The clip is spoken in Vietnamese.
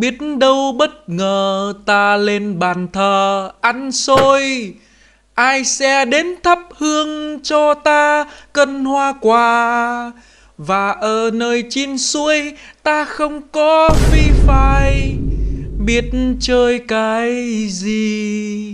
Biết đâu bất ngờ ta lên bàn thờ ăn xôi Ai sẽ đến thắp hương cho ta cân hoa quả Và ở nơi chín xuôi ta không có phi phai Biết chơi cái gì